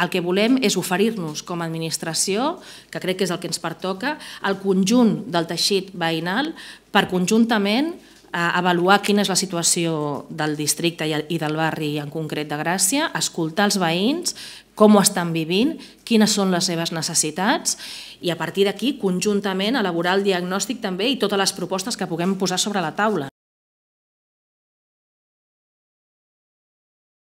El que volem és oferir-nos com a administració, que crec que és el que ens pertoca, al conjunt del teixit veïnal per conjuntament eh, avaluar quina és la situació del districte i del barri en concret de Gràcia, escoltar els veïns, com ho estan vivint, quines són les seves necessitats i a partir d'aquí conjuntament elaborar el diagnòstic també i totes les propostes que puguem posar sobre la taula.